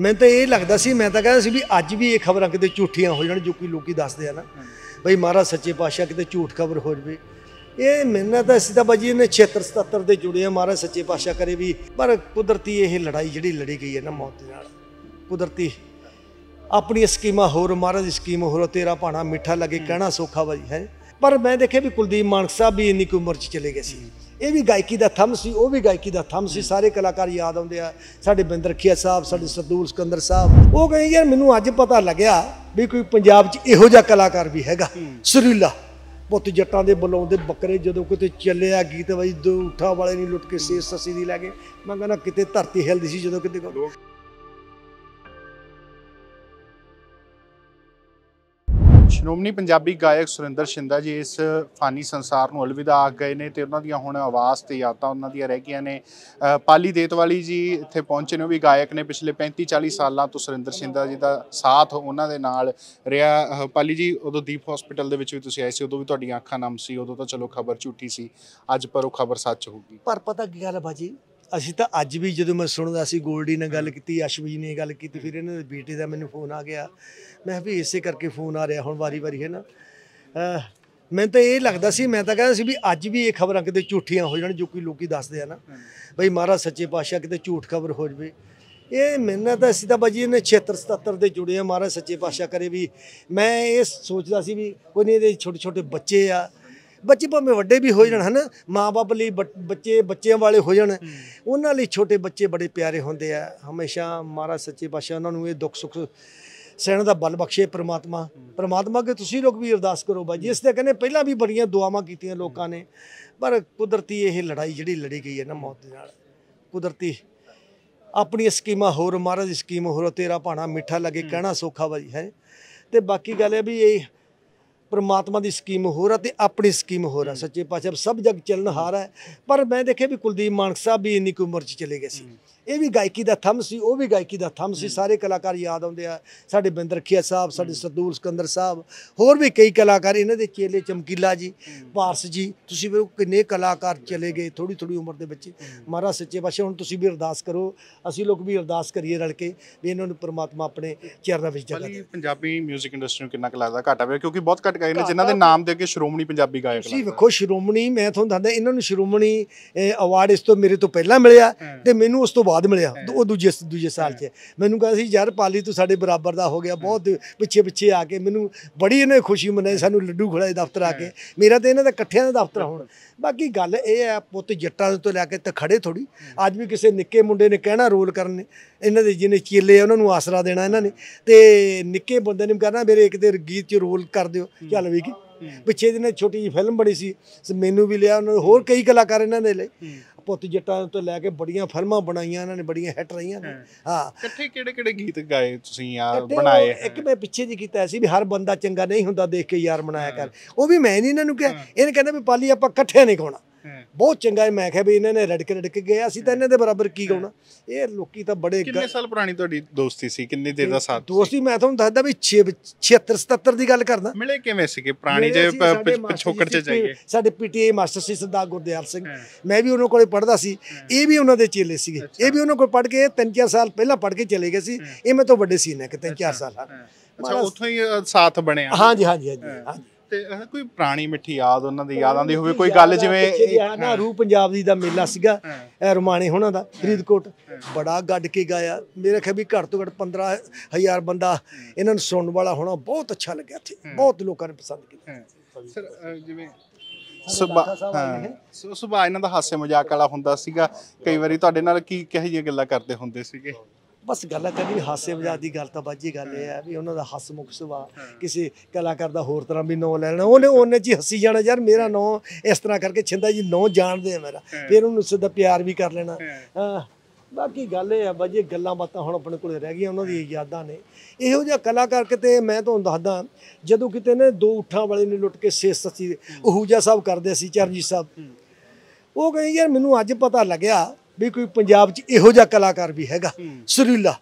ਮੈਨੂੰ ਤਾਂ ਇਹ ਲੱਗਦਾ ਸੀ ਮੈਂ ਤਾਂ ਕਹਿੰਦਾ ਸੀ ਵੀ ਅੱਜ ਵੀ ਇਹ ਖਬਰਾਂ ਕਿਤੇ ਝੂਠੀਆਂ ਹੋ ਜਾਣ ਜੋ ਕੋਈ ਲੋਕੀ ਦੱਸਦੇ ਆ ਨਾ ਬਈ ਮਹਾਰਾ ਸੱਚੇ ਪਾਤਸ਼ਾਹ ਕਿਤੇ ਝੂਠ ਖਬਰ ਹੋ ਜਵੇ ਇਹ ਮਿਹਨਤ ਤਾਂ ਅਸੀਂ ਤਾਂ ਬਾਜੀ ਇਹਨੇ 76 77 ਦੇ ਜੁੜੇ ਆ ਮਹਾਰਾ ਸੱਚੇ ਪਾਤਸ਼ਾਹ ਕਰੇ ਵੀ ਪਰ ਕੁਦਰਤੀ ਇਹ ਲੜਾਈ ਜਿਹੜੀ ਲੜੀ ਗਈ ਹੈ ਨਾ ਮੌਤ ਦੇ ਨਾਲ ਕੁਦਰਤੀ ਆਪਣੀ ਸਕੀਮਾ ਹੋਰ ਮਹਾਰਾਜ ਦੀ ਸਕੀਮ ਹੋਰ ਤੇਰਾ ਭਾਣਾ ਮਿੱਠਾ ਲੱਗੇ ਕਹਿਣਾ ਸੌਖਾ ਬਾਜੀ ਹੈ ਪਰ ਮੈਂ ਦੇਖਿਆ ਵੀ ਕੁਲਦੀਪ ਮਾਨਕ ਸਾਹਿਬ ਵੀ ਇੰਨੀ ਕੁ ਉਮਰ 'ਚ ਚਲੇ ਗਏ ਸੀ ਇਹ ਵੀ ਗਾਇਕੀ ਦਾ ਥੰਮ ਸੀ ਉਹ ਵੀ ਗਾਇਕੀ ਦਾ ਥੰਮ ਸੀ ਸਾਰੇ ਕਲਾਕਾਰ ਯਾਦ ਆਉਂਦੇ ਆ ਸਾਡੇ ਬਿੰਦਰਖੀਆ ਸਾਹਿਬ ਸਾਡੇ ਸਰਦੂਲ ਸਕੰਦਰ ਸਾਹਿਬ ਉਹ ਕਹਿੰਦੇ ਯਾਰ ਮੈਨੂੰ ਅੱਜ ਪਤਾ ਲੱਗਿਆ ਵੀ ਕੋਈ ਪੰਜਾਬ 'ਚ ਇਹੋ ਜਿਹਾ ਕਲਾਕਾਰ ਵੀ ਹੈਗਾ ਸੁਰੀਲਾ ਪੁੱਤ ਜੱਟਾਂ ਦੇ ਬੁਲਾਉਂਦੇ ਬੱਕਰੇ ਜਦੋਂ ਕਿਤੇ ਚੱਲਿਆ ਗੀਤ ਵਈ ਉਠਾ ਵਾਲੇ ਨਹੀਂ ਲੁੱਟ ਕੇ ਸੇਸ ਸੱਸੀ ਦੀ ਲੈ ਗਏ ਮੈਂ ਕਹਿੰਦਾ ਕਿਤੇ ਧਰਤੀ ਹਿਲਦੀ ਸੀ ਜਦੋਂ ਕਿਤੇ ਸ਼੍ਰੋਮਣੀ ਪੰਜਾਬੀ ਗਾਇਕ ਸੁਰਿੰਦਰ ਸ਼ਿੰਦਾ ਜੀ ਇਸ ਫਾਨੀ ਸੰਸਾਰ ਨੂੰ ਅਲਵਿਦਾ ਆ ਗਏ ਨੇ ਤੇ ਉਹਨਾਂ ਦੀਆਂ ਹੁਣ ਆਵਾਜ਼ ਤੇ ਯਾਦਾਂ ਉਹਨਾਂ ਦੀਆਂ ਰਹਿ ਗਈਆਂ ਨੇ ਪਾਲੀ ਦੇਤਵਾਲੀ ਜੀ ਇੱਥੇ ਪਹੁੰਚੇ ਨੇ ਉਹ ਵੀ ਗਾਇਕ ਨੇ ਪਿਛਲੇ 35 40 ਸਾਲਾਂ ਤੋਂ ਸੁਰਿੰਦਰ ਸ਼ਿੰਦਾ ਜੀ ਦਾ ਸਾਥ ਉਹਨਾਂ ਦੇ ਨਾਲ ਰਿਹਾ ਪਾਲੀ ਜੀ ਉਦੋਂ ਦੀਪ ਹਸਪੀਟਲ ਦੇ ਵਿੱਚ ਵੀ ਤੁਸੀਂ ਆਏ ਸੀ ਉਦੋਂ ਵੀ ਤੁਹਾਡੀਆਂ ਅੱਖਾਂ ਨਮ ਸੀ ਉਦੋਂ ਤਾਂ ਚਲੋ ਖਬਰ ਝੂਠੀ ਸੀ ਅੱਜ ਪਰ ਉਹ ਖਬਰ ਸੱਚ ਹੋ ਗਈ ਪਰ ਪਤਾ ਕੀ ਗੱਲ ਹੈ ਬਾਜੀ ਅਸੀਂ ਤਾਂ ਅੱਜ ਵੀ ਜਦੋਂ ਮੈਂ ਸੁਣਦਾ ਸੀ ਗੋਲਡੀ ਨਾਲ ਗੱਲ ਕੀਤੀ ਅਸ਼ਵੀ ਨੇ ਗੱਲ ਕੀਤੀ ਫਿਰ ਇਹਨਾਂ ਦੇ ਬੇਟੇ ਦਾ ਮੈਨੂੰ ਫੋਨ ਆ ਗਿਆ ਮੈਂ ਵੀ ਇਸੇ ਕਰਕੇ ਫੋਨ ਆ ਰਿਹਾ ਹੁਣ ਵਾਰੀ-ਵਾਰੀ ਹੈ ਨਾ ਮੈਨੂੰ ਤਾਂ ਇਹ ਲੱਗਦਾ ਸੀ ਮੈਂ ਤਾਂ ਕਹਿੰਦਾ ਸੀ ਵੀ ਅੱਜ ਵੀ ਇਹ ਖਬਰਾਂ ਕਿਤੇ ਝੂਠੀਆਂ ਹੋ ਜਾਣ ਜੋ ਕੋਈ ਲੋਕੀ ਦੱਸਦੇ ਆ ਨਾ ਬਈ ਮਹਾਰਾਜ ਸੱਚੇ ਪਾਤਸ਼ਾਹ ਕਿਤੇ ਝੂਠ ਖਬਰ ਹੋ ਜਵੇ ਇਹ ਮਿਹਨਤ ਤਾਂ ਅਸੀਂ ਤਾਂ ਬਾਜੀ ਨੇ 76 77 ਦੇ ਜੁੜੇ ਆ ਮਹਾਰਾਜ ਸੱਚੇ ਪਾਤਸ਼ਾਹ ਕਰੇ ਵੀ ਮੈਂ ਇਹ ਸੋਚਦਾ ਸੀ ਵੀ ਕੋਈ ਨਹੀਂ ਇਹਦੇ ਛੋਟੇ ਛੋਟੇ ਬੱਚੇ ਆ ਬੱਚੇ ਭਾਵੇਂ ਵੱਡੇ ਵੀ ਹੋ ਜਾਣ ਹਨਾ ਮਾਪੇ ਲਈ ਬੱਚੇ ਬੱਚਿਆਂ ਵਾਲੇ ਹੋ ਜਾਣ ਉਹਨਾਂ ਲਈ ਛੋਟੇ ਬੱਚੇ ਬੜੇ ਪਿਆਰੇ ਹੁੰਦੇ ਆ ਹਮੇਸ਼ਾ ਮਾਰਾ ਸੱਚੇ ਪਾਤਸ਼ਾਹ ਉਹਨਾਂ ਨੂੰ ਇਹ ਦੁੱਖ ਸੁੱਖ ਸਹਿਣ ਦਾ ਬਲ ਬਖਸ਼ੇ ਪ੍ਰਮਾਤਮਾ ਪ੍ਰਮਾਤਮਾ ਕੇ ਤੁਸੀਂ ਲੋਕ ਵੀ ਅਰਦਾਸ ਕਰੋ ਬਾਜੀ ਇਸ ਤੇ ਕਹਿੰਦੇ ਪਹਿਲਾਂ ਵੀ ਬੜੀਆਂ ਦੁਆਵਾਂ ਕੀਤੀਆਂ ਲੋਕਾਂ ਨੇ ਪਰ ਕੁਦਰਤੀ ਇਹ ਲੜਾਈ ਜਿਹੜੀ ਲੜੀ ਗਈ ਹੈ ਨਾ ਮੌਤ ਦੇ ਨਾਲ ਕੁਦਰਤੀ ਆਪਣੀ ਸਕੀਮਾ ਹੋਰ ਮਹਾਰਾਜ ਦੀ ਸਕੀਮ ਹੋਰ ਤੇਰਾ ਭਾਣਾ ਮਿੱਠਾ ਲੱਗੇ ਕਹਿਣਾ ਸੌਖਾ ਬਾਜੀ ਹੈ ਤੇ ਬਾਕੀ ਗੱਲ ਹੈ ਵੀ ਇਹ ਪਰਮਾਤਮਾ ਦੀ ਸਕੀਮ ਹੋਰ ਆ ਤੇ ਆਪਣੀ ਸਕੀਮ ਹੋਰ ਆ ਸੱਚੇ ਪਾਤਸ਼ਾਹ ਸਭ ਜਗ ਚਲਨ ਹਾਰ ਹੈ ਪਰ ਮੈਂ ਦੇਖਿਆ ਵੀ ਕੁਲਦੀਪ ਮਾਨਕ ਸਾਹਿਬ ਵੀ ਇੰਨੀ ਕੁ ਉਮਰ 'ਚ ਚਲੇ ਗਏ ਸੀ ਇਹ ਵੀ ਗਾਇਕੀ ਦਾ ਥੰਮ ਸੀ ਉਹ ਵੀ ਗਾਇਕੀ ਦਾ ਥੰਮ ਸੀ ਸਾਰੇ ਕਲਾਕਾਰ ਯਾਦ ਆਉਂਦੇ ਆ ਸਾਡੇ ਬਿੰਦਰਖੀਆ ਸਾਹਿਬ ਸਾਡੇ ਸਤੂਲ ਸਕੰਦਰ ਸਾਹਿਬ ਹੋਰ ਵੀ ਕਈ ਕਲਾਕਾਰ ਇਹਨਾਂ ਦੇ ਚੇਲੇ ਚਮਕੀਲਾ ਜੀ ਪਾਰਸ ਜੀ ਤੁਸੀਂ ਵੀ ਕਿੰਨੇ ਕਲਾਕਾਰ ਚਲੇ ਗਏ ਥੋੜੀ ਥੋੜੀ ਉਮਰ ਦੇ ਬੱਚੇ ਮਹਾਰਾ ਸੱਚੇ ਪਾਤਸ਼ਾਹ ਹੁਣ ਤੁਸੀਂ ਵੀ ਅਰਦਾਸ ਕਰੋ ਅਸੀਂ ਲੋਕ ਵੀ ਅਰਦਾਸ ਕਰੀਏ ਰਲ ਕੇ ਵੀ ਇਹਨਾਂ ਨੂੰ ਪ੍ਰਮਾਤਮਾ ਆਪਣੇ ਚਰਨਾਂ ਵਿੱਚ ਜਗਾ ਦੇ ਪੰਜਾਬੀ 뮤직 ਇੰਡਸਟਰੀ ਨੂੰ ਕਿੰਨਾ ਕੁ ਘਾਟਾ ਪਿਆ ਕਿਉਂਕਿ ਬਹੁਤ ਘਟ ਗਏ ਨੇ ਜਿਨ੍ਹਾਂ ਦੇ ਨਾਮ ਦੇ ਅੱਗੇ ਸ਼੍ਰੋਮਣੀ ਪੰਜਾਬੀ ਗਾਇਕ ਜੀ ਵੇਖੋ ਸ਼੍ਰੋਮਣੀ ਮੈਂ ਤੁਹਾਨੂੰ ਦੱਸਦਾ ਇਹਨਾਂ ਨੂੰ ਸ਼੍ਰੋਮਣੀ ਅਵਾਰਡ ਇਸ ਤੋਂ ਮੇਰੇ ਤੋਂ ਪਹਿਲਾਂ ਮਿਲਿਆ ਤੇ ਮੈਨੂੰ ਉਸ ਤੋਂ ਬਾਅਦ ਮਿਲਿਆ ਉਹ ਦੂਜੇ ਦੂਜੇ ਸਾਲ 'ਚ ਮੈਨੂੰ ਕਹਿੰਦਾ ਸੀ ਯਾਰ ਪਾਲੀ ਤੂੰ ਸਾਡੇ ਬਰਾਬਰ ਦਾ ਹੋ ਗਿਆ ਬਹੁਤ ਪਿੱਛੇ ਪਿੱਛੇ ਆ ਕੇ ਮੈਨੂੰ ਬੜੀ ਇਹਨੇ ਖੁਸ਼ੀ ਮਨਾਈ ਸਾਨੂੰ ਲੱਡੂ ਖੜਾਏ ਦਫ਼ਤਰ ਆ ਕੇ ਮੇਰਾ ਤੇ ਇਹਨਾਂ ਦਾ ਇਕੱਠਿਆਂ ਦਾ ਦਫ਼ਤਰ ਹੁਣ ਬਾਕੀ ਗੱਲ ਇਹ ਹੈ ਪੁੱਤ ਜੱਟਾਂ ਤੋਂ ਲੈ ਕੇ ਤੇ ਖੜੇ ਥੋੜੀ ਅੱਜ ਵੀ ਕਿਸੇ ਨਿੱਕੇ ਮੁੰਡੇ ਨੇ ਕਹਿਣਾ ਰੋਲ ਨੇ ਇਹਨਾਂ ਦੇ ਜਿਹਨੇ ਚੀਲੇ ਉਹਨਾਂ ਨੂੰ ਆਸਰਾ ਦੇਣਾ ਇਹਨਾਂ ਨੇ ਤੇ ਨਿੱਕੇ ਬੰਦੇ ਨੇ ਕਹਿਣਾ ਮੇਰੇ ਇੱਕ ਦੇ ਗੀਤ 'ਚ ਰੋਲ ਕਰ ਦਿਓ ਚੱਲ ਵੀ ਕੀ ਪਿੱਛੇ ਦਿਨੇ ਛੋਟੀ ਜੀ ਫਿਲਮ ਬਣੀ ਸੀ ਮੈਨੂੰ ਵੀ ਲਿਆ ਉਹਨਾਂ ਹੋਰ ਕਈ ਕਲਾਕਾਰ ਇਹਨਾਂ ਦੇ ਲਈ ਪੁੱਤ ਜੱਟਾਂ ਤੋਂ ਲੈ ਕੇ ਬੜੀਆਂ ਫਿਲਮਾਂ ਬਣਾਈਆਂ ਇਹਨਾਂ ਨੇ ਬੜੀਆਂ ਹਿੱਟ ਰਹੀਆਂ ਨੇ ਹਾਂ ਇਕੱਠੇ ਕਿਹੜੇ ਕਿਹੜੇ ਗੀਤ ਗਾਏ ਤੁਸੀਂ ਯਾਰ ਬਣਾਏ ਇੱਕ ਮੈਂ ਪਿੱਛੇ ਜੀ ਕੀਤਾ ਸੀ ਵੀ ਹਰ ਬੰਦਾ ਚੰਗਾ ਨਹੀਂ ਹੁੰਦਾ ਦੇਖ ਕੇ ਯਾਰ ਬਣਾਇਆ ਕਰ ਉਹ ਵੀ ਮੈਂ ਨਹੀਂ ਇਹਨਾਂ ਨੂੰ ਕਿਹਾ ਇਹਨੇ ਕਹਿੰਦਾ ਵੀ ਪਾਲੀ ਆਪਾਂ ਇਕੱਠੇ ਨਹੀਂ ਖਾਣਾ ਬਹੁਤ ਚੰਗਾ ਹੈ ਮੈਂ ਕਿਹਾ ਵੀ ਇਹਨਾਂ ਨੇ ਰੜਕ ਰੜਕ ਗਏ ਅਸੀਂ ਤਾਂ ਇਹਨਾਂ ਦੇ ਬਰਾਬਰ ਕੀ ਗਾਉਣਾ ਇਹ ਲੋਕੀ ਤਾਂ ਬੜੇ ਕਿੰਨੇ ਸਾਲ ਪੁਰਾਣੀ ਤੁਹਾਡੀ ਦੋਸਤੀ ਸੀ ਕਿੰਨੀ ਦੇਰ ਦਾ ਸਾਥ ਦੋਸਤੀ ਮੈਂ ਤੁਹਾਨੂੰ ਦੱਸਦਾ ਵੀ 76 77 ਦੀ ਗੱਲ ਕਰਦਾ ਮਿਲੇ ਕਿਵੇਂ ਸੀਗੇ ਪੁਰਾਣੀ ਜੇ ਪਿਛੋਕੜ ਚ ਜਾਈਏ ਸਾਡੇ ਪੀਟੀਏ ਮਾਸਟਰ ਸੀ ਸਰਦਾਰ ਗੁਰਦੇਵ ਸਿੰਘ ਮੈਂ ਵੀ ਉਹਨਾਂ ਕੋਲੇ ਪੜਦਾ ਸੀ ਇਹ ਵੀ ਉਹਨਾਂ ਦੇ ਚੇਲੇ ਸੀਗੇ ਇਹ ਵੀ ਉਹਨਾਂ ਕੋਲ ਪੜ ਕੇ 3-4 ਸਾਲ ਪਹਿਲਾਂ ਪੜ ਕੇ ਚਲੇ ਗਏ ਸੀ ਇਹ ਮੈਂ ਤੋਂ ਵੱਡੇ ਸੀ ਨੇ ਕਿ 3-4 ਸਾਲ ਅੱਛਾ ਉੱਥੋਂ ਹੀ ਸਾਥ ਬਣਿਆ ਹਾਂਜੀ ਹਾਂਜੀ ਹਾਂਜੀ ਹਾਂਜੀ ਤੇ ਕੋਈ ਪ੍ਰਾਣੀ ਮਿੱਠੀ ਯਾਦ ਉਹਨਾਂ ਦੀ ਯਾਦਾਂ ਦੀ ਹੋਵੇ ਕੋਈ ਗੱਲ ਜਿਵੇਂ ਨਾ ਰੂ ਪੰਜਾਬ ਦੀ ਦਾ ਮੇਲਾ ਸੀਗਾ ਇਹ ਰਮਾਣੇ ਹੋਣਾ ਦਾ ਫਰੀਦਕੋਟ ਬੜਾ ਗੱਡ ਕੇ ਗਾਇਆ ਮੇਰੇ ਖਿਆਲ ਵੀ ਘੱਟ ਤੋਂ ਘੱਟ 15000 ਬੰਦਾ ਇਹਨਾਂ ਨੂੰ ਸੁਣਨ ਵਾਲਾ ਹੋਣਾ ਬਹੁਤ ਅੱਛਾ ਲੱਗਿਆ ਇੱਥੇ ਬਹੁਤ ਲੋਕਾਂ ਨੇ ਪਸੰਦ ਕੀਤਾ ਸਰ ਜਿਵੇਂ ਸੁਭਾ ਹਾਂ ਇਹਨਾਂ ਦਾ ਹਾਸੇ ਮਜ਼ਾਕ ਵਾਲਾ ਹੁੰਦਾ ਸੀਗਾ ਕਈ ਵਾਰੀ ਤੁਹਾਡੇ ਨਾਲ ਕੀ ਕਿਹੋ ਗੱਲਾਂ ਕਰਦੇ ਹੁੰਦੇ ਸੀਗੇ ਬਸ ਗੱਲ ਕਦੀ ਹਾਸੇ ਮਜ਼ਾਕ ਦੀ ਗੱਲ ਤਾਂ ਬਾਜੀ ਗੱਲ ਇਹ ਆ ਵੀ ਉਹਨਾਂ ਦਾ ਹੱਸ ਮੁਖ ਸੁਭਾਅ ਕਿਸੇ ਕਲਾਕਾਰ ਦਾ ਹੋਰ ਤਰ੍ਹਾਂ ਵੀ ਨਾਂ ਲੈ ਲੈਣਾ ਉਹਨੇ ਉਹਨੇ ਜੀ ਹੱਸੀ ਜਾਣਾ ਯਾਰ ਮੇਰਾ ਨਾਂ ਇਸ ਤਰ੍ਹਾਂ ਕਰਕੇ ਛਿੰਦਾ ਜੀ ਨਾਂ ਜਾਣਦੇ ਆ ਮੇਰਾ ਫਿਰ ਉਹਨੂੰ ਸਿੱਧਾ ਪਿਆਰ ਵੀ ਕਰ ਲੈਣਾ ਬਾਕੀ ਗੱਲ ਇਹ ਆ ਬਾਜੀ ਗੱਲਾਂ ਬਾਤਾਂ ਹੁਣ ਆਪਣੇ ਕੋਲੇ ਰਹਿ ਗਈਆਂ ਉਹਨਾਂ ਦੀ ਯਾਦਾਂ ਨੇ ਇਹੋ ਜਿਹਾ ਕਲਾਕਾਰ ਕਿਤੇ ਮੈਂ ਤੁਹਾਨੂੰ ਦੱਸਦਾ ਜਦੋਂ ਕਿਤੇ ਨੇ ਦੋ ਉਠਾਂ ਵਾਲੇ ਨੇ ਲੁੱਟ ਕੇ ਸੇਸ ਸੱਚੀ ਉਹੂਜਾ ਸਾਹਿਬ ਕਰਦੇ ਸੀ ਚਰਨਜੀਤ ਸਾਹਿਬ ਉਹ ਕਹਿੰਦੇ ਯਾਰ ਮੈਨੂੰ ਅੱਜ ਪਤਾ ਲੱਗਿਆ ਵੀ ਕੋਈ ਪੰਜਾਬ 'ਚ ਇਹੋ ਜਿਹਾ ਕਲਾਕਾਰ ਵੀ ਹੈਗਾ ਸੁਰੀਲਾ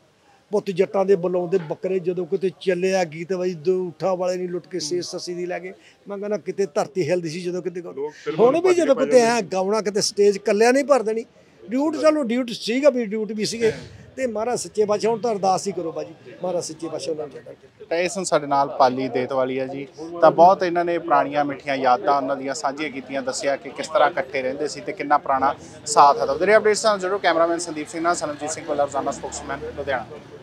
ਪੁੱਤ ਜੱਟਾਂ ਦੇ ਬੁਲਾਉਂਦੇ ਬੱਕਰੇ ਜਦੋਂ ਕਿਤੇ ਚੱਲਿਆ ਗੀਤ ਵਈ ਦੂਠਾ ਵਾਲੇ ਨਹੀਂ ਲੁੱਟ ਕੇ ਸੇ ਸੱਸੀ ਦੀ ਲੈ ਗਏ ਮੈਂ ਕਹਿੰਦਾ ਕਿਤੇ ਧਰਤੀ ਹਿਲਦੀ ਸੀ ਜਦੋਂ ਕਿਤੇ ਹੁਣ ਵੀ ਜਦੋਂ ਕਿਤੇ ਐ ਗਾਉਣਾ ਕਿਤੇ ਸਟੇਜ ਕੱਲਿਆ ਨਹੀਂ ਭਰ ਦੇਣੀ ਡਿਊਟ ਚਲੋ ਡਿਊਟ ਸੀਗਾ ਵੀ ਡਿਊਟ ਵੀ ਸੀਗੇ ਤੇ ਮਹਾਰਾ ਸੱਚੇ ਪਾਤਸ਼ਾਹ ਹੁਣ ਤਾਂ ਅਰਦਾਸ ਹੀ ਕਰੋ ਬਾਜੀ ਮਹਾਰਾ ਸੱਚੇ ਪਾਤਸ਼ਾਹ ਉਹਨਾਂ ਨੂੰ ਤਾਂ ਸੰ ਸਾਡੇ ਨਾਲ ਪਾਲੀ ਦੇਤਵਾਲੀ ਹੈ ਜੀ ਤਾਂ ਬਹੁਤ ਇਹਨਾਂ ਨੇ ਪੁਰਾਣੀਆਂ ਮਿੱਠੀਆਂ ਯਾਦਾਂ ਉਹਨਾਂ ਦੀਆਂ ਸਾਂਝੀਆਂ ਕੀਤੀਆਂ ਦੱਸਿਆ ਕਿ ਕਿਸ ਤਰ੍ਹਾਂ ਇਕੱਠੇ ਰਹਿੰਦੇ ਸੀ ਤੇ ਕਿੰਨਾ ਪੁਰਾਣਾ ਸਾਥ ਹੈ ਉਹਦੇ ਅਪਡੇਟਸ ਨਾਲ ਜਰੂਰ ਕੈਮਰਾਮੈਨ ਸੰਦੀਪ ਸਿੰਘ ਨਾਲ ਸਨਮਜੀਤ ਸਿੰਘ ਕੋਲ ਜ਼ਾਨਾ ਸਪੋਕਸਮੈਨ ਲੁਧਿਆਣਾ